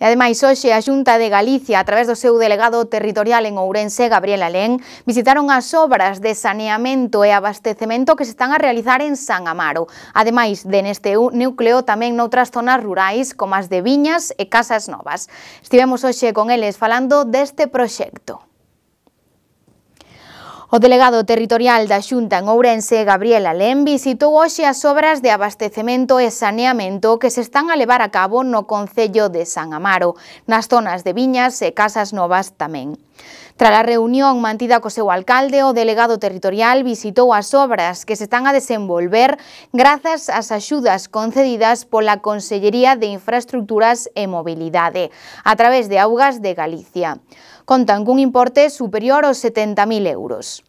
E ademais, hoxe a Xunta de Galicia, a través do seu delegado territorial en Ourense, Gabriel Alén, visitaron as obras de saneamento e abastecemento que se están a realizar en San Amaro. Ademais, de neste núcleo tamén noutras zonas rurais, como as de Viñas e Casas Novas. Estivemos hoxe con eles falando deste proxecto. O delegado territorial da Xunta en Ourense, Gabriel Alén, visitou hoxe as obras de abastecemento e saneamento que se están a levar a cabo no Concello de San Amaro, nas zonas de Viñas e Casas Novas tamén. Tras a reunión mantida co seu alcalde, o delegado territorial visitou as obras que se están a desenvolver grazas ás axudas concedidas pola Consellería de Infraestructuras e Mobilidade, a través de Augas de Galicia. Contan cun importe superior aos 70.000 euros.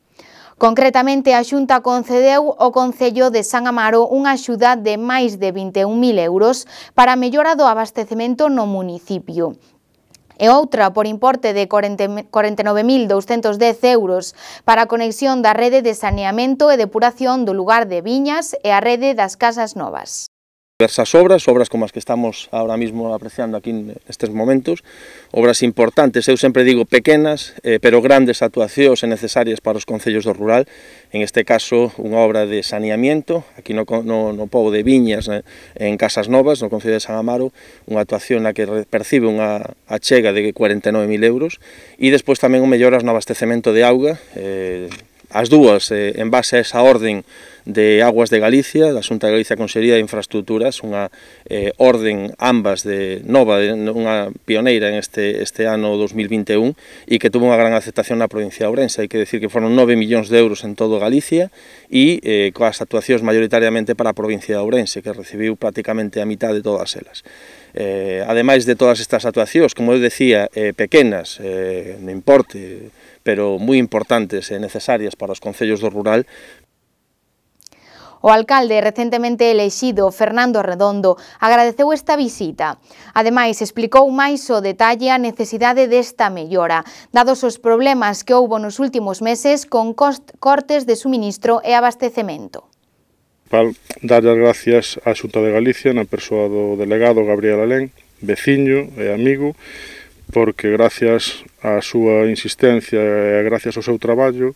Concretamente, a Xunta concedeu ao Concello de San Amaro unha axuda de máis de 21.000 euros para a mellora do abastecemento no municipio e outra por importe de 49.210 euros para a conexión da rede de saneamento e depuración do lugar de Viñas e a rede das Casas Novas diversas obras, obras como as que estamos ahora mismo apreciando aquí nestes momentos, obras importantes, eu sempre digo pequenas, eh, pero grandes actuacións e necesarias para os concellos do rural, en este caso unha obra de saneamiento, aquí no, no, no povo de Viñas, eh, en Casas Novas, no Concello de San Amaro, unha actuación na que percibe unha achega de 49.000 euros, e despois tamén o melloras no abastecemento de auga, eh, as dúas eh, en base a esa orden de Aguas de Galicia, da Xunta de Galicia Consellería de Infraestructuras, unha eh, orden ambas de nova, de, unha pioneira en este, este ano 2021 e que tuvo unha gran aceptación na provincia de Ourense. Hai que decir que foron 9 millóns de euros en todo Galicia e eh, coas actuacións maioritariamente para a provincia de Ourense, que recibiu prácticamente a mitad de todas elas. Eh, ademais de todas estas actuacións, como eu decía, eh, pequenas, eh, non importe, pero moi importantes e necesarias para os concellos do rural, O alcalde recentemente elexido, Fernando Redondo, agradeceu esta visita. Ademais, explicou máis o detalle a necesidade desta mellora, dados os problemas que houbo nos últimos meses con cortes de suministro e abastecemento. Pal, dar as gracias á Xunta de Galicia na persoa do delegado Gabriel Alén, veciño e amigo, porque gracias á súa insistencia e gracias ao seu traballo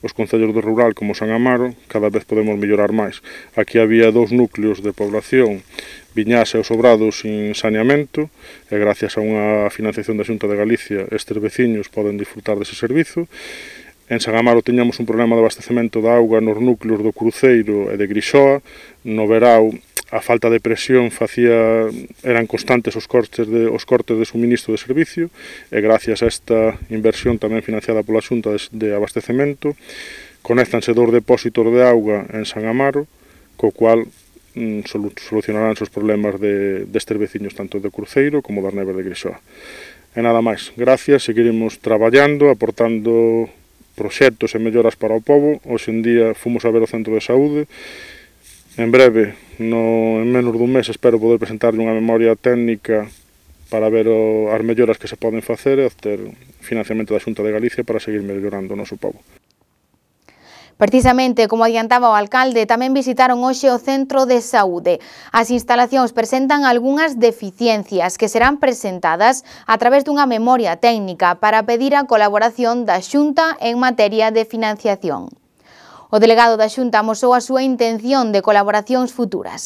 Os concellos do rural como San Amaro cada vez podemos mellorar máis. Aquí había dous núcleos de población, Viñase e os Obrados sin saneamento, e gracias a unha financiación da Xunta de Galicia estes veciños poden disfrutar dese servizo. En San Amaro teñamos un problema de abastecemento da auga nos núcleos do Cruceiro e de Grixoa, no Verau a falta de presión facía eran constantes os cortes de os cortes de suministro de servicio e gracias a esta inversión tamén financiada pola Xunta de, de abastecemento conéctanse dous depósitos de auga en San Amaro co cual mm, solu solucionarán os problemas de destes veciños tanto de Cruceiro como da Neve de Grixoa. E nada máis, gracias, seguiremos traballando, aportando proxectos e melloras para o povo. Hoxe en día fomos a ver o centro de saúde En breve, no, en menos dun mes, espero poder presentar unha memoria técnica para ver o, as melloras que se poden facer e obter financiamento da Xunta de Galicia para seguir mellorando o noso povo. Precisamente, como adiantaba o alcalde, tamén visitaron hoxe o Centro de Saúde. As instalacións presentan algunhas deficiencias que serán presentadas a través dunha memoria técnica para pedir a colaboración da Xunta en materia de financiación. O delegado da Xunta amosou a súa intención de colaboracións futuras.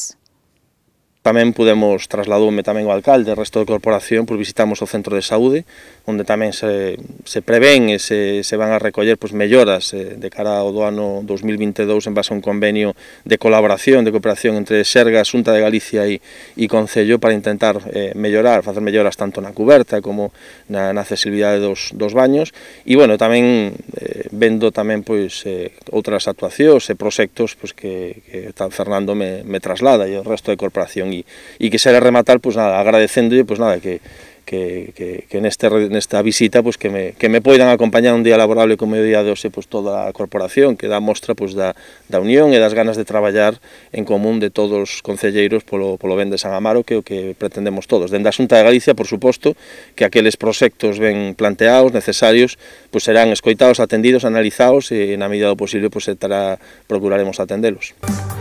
Tamén podemos trasladoume tamén o alcalde, o resto da corporación, pois visitamos o centro de saúde, onde tamén se, se prevén e se, se van a recoller pois, melloras eh, de cara ao do ano 2022 en base a un convenio de colaboración, de cooperación entre Serga, Xunta de Galicia e, e Concello para intentar eh, mellorar, facer melloras tanto na cuberta como na, na accesibilidade dos, dos baños. E, bueno, tamén eh, vendo tamén pois eh, outras actuacións e proxectos pois, que, que Fernando me, me traslada e o resto de corporación e, e quixera rematar, pois nada, agradecéndolle, pois nada, que, que, que, que neste, nesta visita pois, que, me, que me poidan acompañar un día laborable como o día de hoxe pois, toda a corporación que dá mostra pois, da, da unión e das ganas de traballar en común de todos os concelleiros polo, polo ben de San Amaro que o que pretendemos todos. Dende a Xunta de Galicia, por suposto, que aqueles proxectos ben planteados, necesarios, pois, serán escoitados, atendidos, analizados e na medida do posible pois, estará, procuraremos atendelos. Música